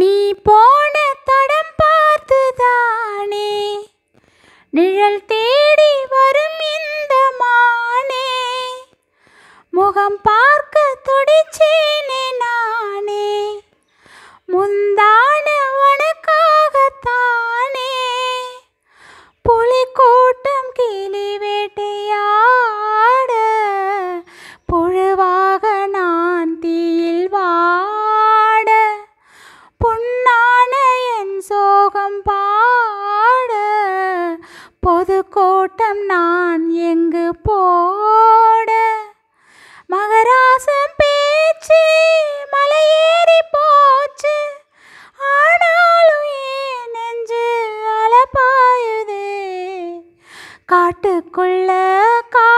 நீ போன தடம் பார்த்துதானே நிழல் தேடி வரும் இந்த மானே முகம் பார்க்க துடிச்சேனே நானே முந்தான போகம் பாட பொது கோட்டம் நான் எங்கு போட மகராசம் பேச்சு மலையேறி போச்சு ஆனாலும் ஏன் நெஞ்சு அலப்பாயுதே காட்டுக்குள்ள கா